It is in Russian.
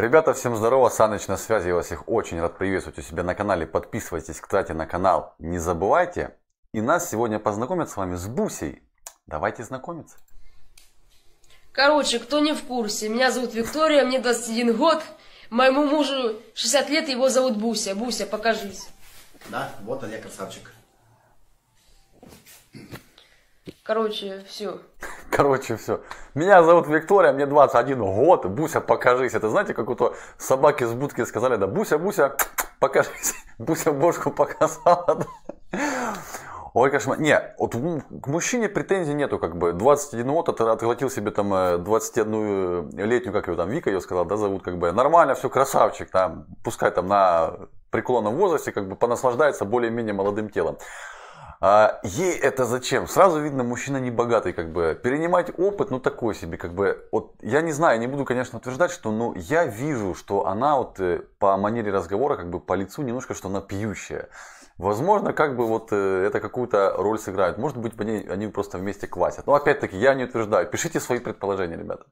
Ребята, всем здорово, Саныч на связи, я вас их очень рад приветствовать у себя на канале. Подписывайтесь, кстати, на канал, не забывайте. И нас сегодня познакомят с вами с Бусей. Давайте знакомиться. Короче, кто не в курсе, меня зовут Виктория, мне 21 год, моему мужу 60 лет, его зовут Буся. Буся, покажись. Да, вот он я, красавчик. Короче, все короче, все. Меня зовут Виктория, мне 21 год, Буся, покажись. Это знаете, как у то собаки с будки сказали, да, Буся, Буся, покажись. Буся бошку показала. Ой, кошмар. Не, вот к мужчине претензий нету, как бы. 21 год от, отхватил себе там 21-летнюю, э, э, как ее там, Вика ее сказала, да, зовут, как бы. Нормально, все, красавчик, там, пускай там на преклонном возрасте, как бы понаслаждается более-менее молодым телом. А ей это зачем? Сразу видно, мужчина не богатый, как бы. Перенимать опыт, ну такой себе, как бы. Вот я не знаю, не буду, конечно, утверждать, что, ну, я вижу, что она вот э, по манере разговора, как бы по лицу немножко, что она пьющая. Возможно, как бы вот э, это какую-то роль сыграет. Может быть, они просто вместе квасят. Но опять-таки, я не утверждаю. Пишите свои предположения, ребята.